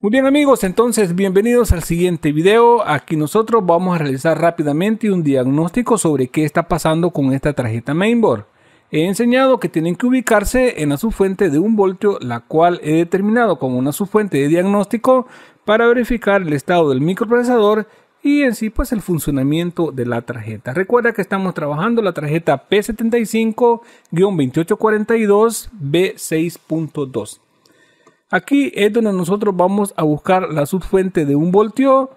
Muy bien amigos, entonces bienvenidos al siguiente video. Aquí nosotros vamos a realizar rápidamente un diagnóstico sobre qué está pasando con esta tarjeta mainboard. He enseñado que tienen que ubicarse en la subfuente de un voltio, la cual he determinado como una subfuente de diagnóstico para verificar el estado del microprocesador y en sí pues el funcionamiento de la tarjeta. Recuerda que estamos trabajando la tarjeta P75-2842B6.2. Aquí es donde nosotros vamos a buscar la subfuente de un voltio.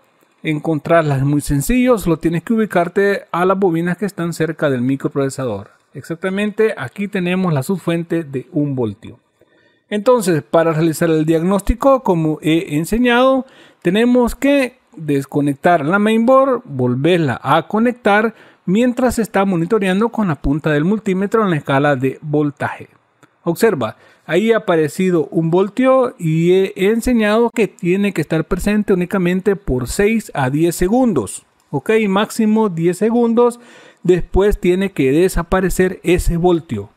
encontrarla es muy sencillo, solo tienes que ubicarte a las bobinas que están cerca del microprocesador. Exactamente, aquí tenemos la subfuente de un voltio. Entonces, para realizar el diagnóstico, como he enseñado, tenemos que desconectar la mainboard, volverla a conectar mientras se está monitoreando con la punta del multímetro en la escala de voltaje. Observa, ahí ha aparecido un voltio y he enseñado que tiene que estar presente únicamente por 6 a 10 segundos. Ok, máximo 10 segundos. Después tiene que desaparecer ese voltio.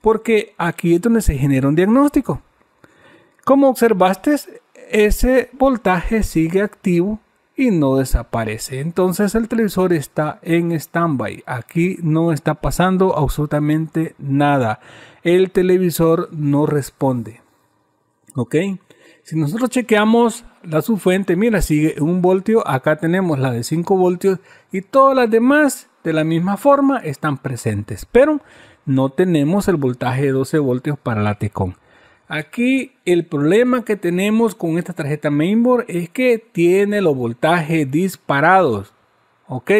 Porque aquí es donde se genera un diagnóstico. Como observaste, ese voltaje sigue activo y no desaparece. Entonces el televisor está en standby. Aquí no está pasando absolutamente nada el televisor no responde. ¿Ok? Si nosotros chequeamos la fuente mira, sigue un voltio, acá tenemos la de 5 voltios y todas las demás de la misma forma están presentes, pero no tenemos el voltaje de 12 voltios para la Tecon. Aquí el problema que tenemos con esta tarjeta mainboard es que tiene los voltajes disparados, ¿ok?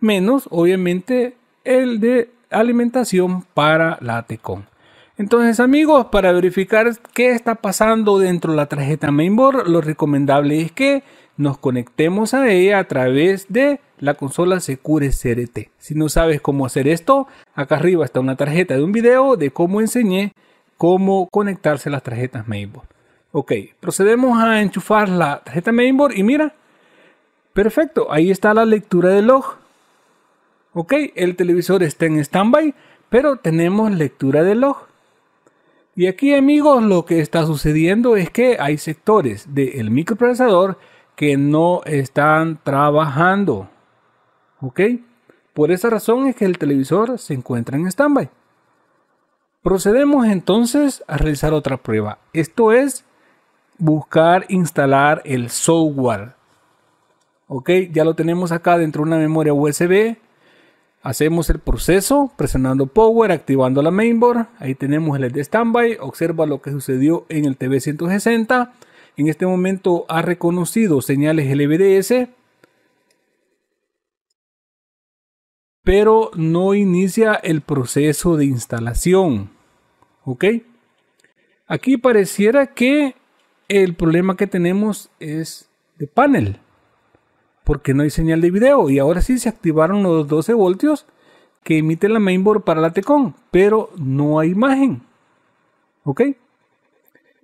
Menos obviamente el de alimentación para la tecon Entonces amigos, para verificar qué está pasando dentro de la tarjeta mainboard, lo recomendable es que nos conectemos a ella a través de la consola Secure CRT. Si no sabes cómo hacer esto, acá arriba está una tarjeta de un video de cómo enseñé cómo conectarse las tarjetas mainboard. Ok, procedemos a enchufar la tarjeta mainboard y mira, perfecto, ahí está la lectura del log. Ok, el televisor está en standby, pero tenemos lectura de log. Y aquí amigos, lo que está sucediendo es que hay sectores del microprocesador que no están trabajando. ¿Ok? Por esa razón es que el televisor se encuentra en standby. Procedemos entonces a realizar otra prueba. Esto es buscar instalar el software. Ok, ya lo tenemos acá dentro de una memoria USB Hacemos el proceso presionando Power, activando la mainboard. Ahí tenemos el de Standby. Observa lo que sucedió en el TV160. En este momento ha reconocido señales LBDS, pero no inicia el proceso de instalación. ¿Ok? Aquí pareciera que el problema que tenemos es de panel porque no hay señal de video y ahora sí se activaron los 12 voltios que emite la mainboard para la Tecon, pero no hay imagen. ¿Ok?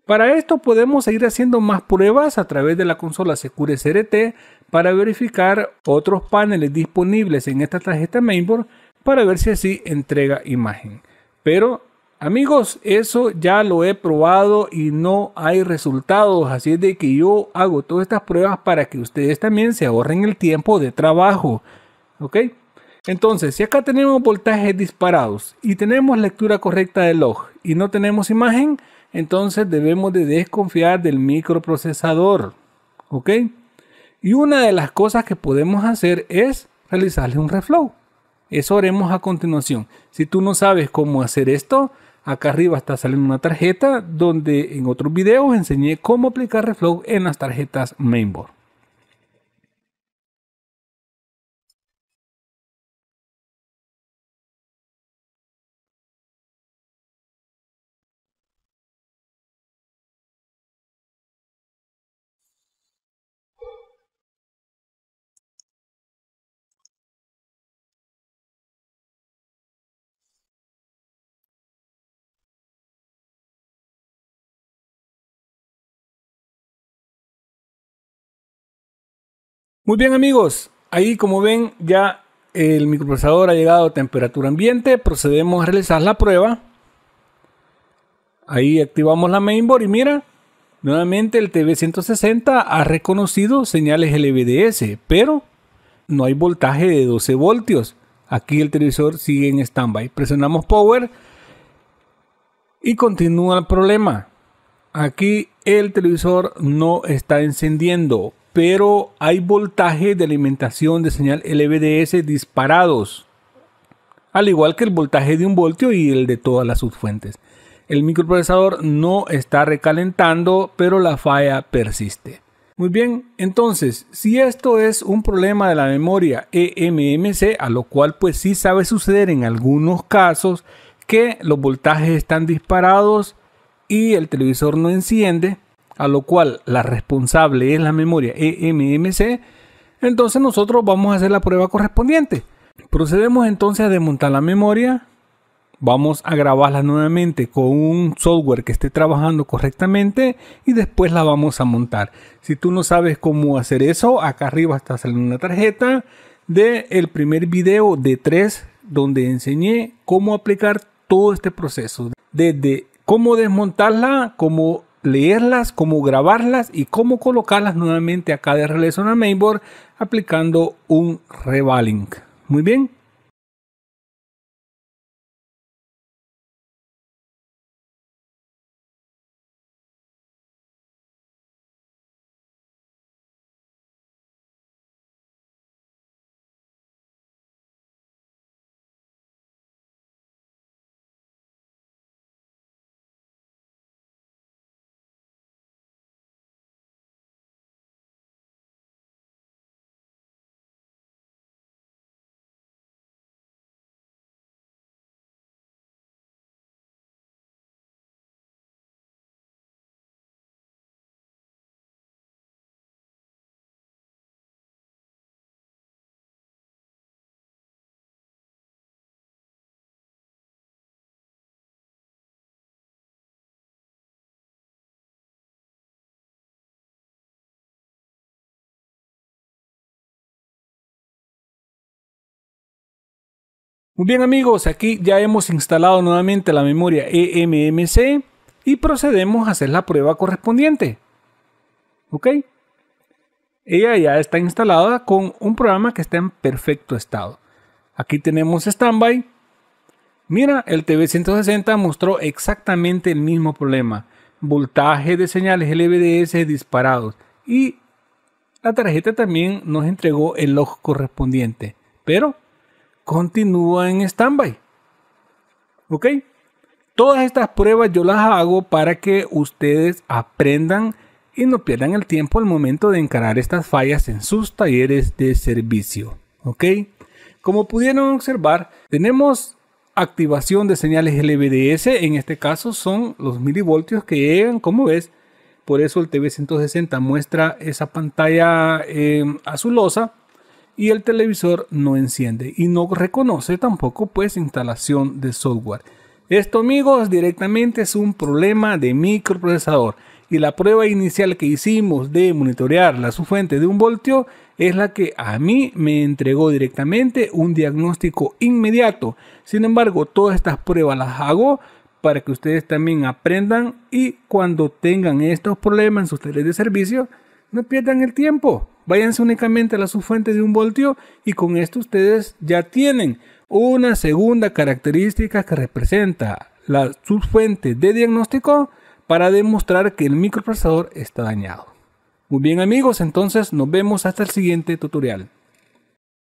Para esto podemos seguir haciendo más pruebas a través de la consola Secure CRT para verificar otros paneles disponibles en esta tarjeta mainboard para ver si así entrega imagen. Pero Amigos, eso ya lo he probado y no hay resultados, así es de que yo hago todas estas pruebas para que ustedes también se ahorren el tiempo de trabajo, ¿ok? Entonces, si acá tenemos voltajes disparados y tenemos lectura correcta del log y no tenemos imagen, entonces debemos de desconfiar del microprocesador, ¿ok? Y una de las cosas que podemos hacer es realizarle un reflow. Eso haremos a continuación. Si tú no sabes cómo hacer esto, Acá arriba está saliendo una tarjeta donde en otros videos enseñé cómo aplicar Reflow en las tarjetas mainboard. Muy bien amigos, ahí como ven ya el microprocesador ha llegado a temperatura ambiente, procedemos a realizar la prueba. Ahí activamos la mainboard y mira, nuevamente el TV160 ha reconocido señales LVDS, pero no hay voltaje de 12 voltios. Aquí el televisor sigue en standby. Presionamos power y continúa el problema. Aquí el televisor no está encendiendo pero hay voltaje de alimentación de señal LVDS disparados, al igual que el voltaje de un voltio y el de todas las subfuentes. El microprocesador no está recalentando, pero la falla persiste. Muy bien, entonces, si esto es un problema de la memoria eMMC, a lo cual pues sí sabe suceder en algunos casos, que los voltajes están disparados y el televisor no enciende, a lo cual la responsable es la memoria EMMC, entonces nosotros vamos a hacer la prueba correspondiente. Procedemos entonces a desmontar la memoria, vamos a grabarla nuevamente con un software que esté trabajando correctamente y después la vamos a montar. Si tú no sabes cómo hacer eso, acá arriba está saliendo una tarjeta del el primer video de 3 donde enseñé cómo aplicar todo este proceso. Desde cómo desmontarla, cómo leerlas, cómo grabarlas y cómo colocarlas nuevamente acá de en a Mainboard aplicando un revaling. Muy bien. Muy bien amigos, aquí ya hemos instalado nuevamente la memoria EMMC y procedemos a hacer la prueba correspondiente. ¿Ok? Ella ya está instalada con un programa que está en perfecto estado. Aquí tenemos Standby. Mira, el TV160 mostró exactamente el mismo problema. Voltaje de señales LVDS disparados. Y la tarjeta también nos entregó el log correspondiente. Pero continúa en stand-by. ¿Ok? Todas estas pruebas yo las hago para que ustedes aprendan y no pierdan el tiempo al momento de encarar estas fallas en sus talleres de servicio. ¿Ok? Como pudieron observar, tenemos activación de señales LVDS. En este caso son los milivoltios que llegan, como ves. Por eso el TV160 muestra esa pantalla eh, azulosa y el televisor no enciende y no reconoce tampoco pues instalación de software. Esto amigos directamente es un problema de microprocesador y la prueba inicial que hicimos de monitorear la fuente de un voltio es la que a mí me entregó directamente un diagnóstico inmediato. Sin embargo, todas estas pruebas las hago para que ustedes también aprendan y cuando tengan estos problemas en sus teléfonos de servicio, no pierdan el tiempo. Váyanse únicamente a la subfuente de un voltio y con esto ustedes ya tienen una segunda característica que representa la subfuente de diagnóstico para demostrar que el microprocesador está dañado. Muy bien amigos, entonces nos vemos hasta el siguiente tutorial.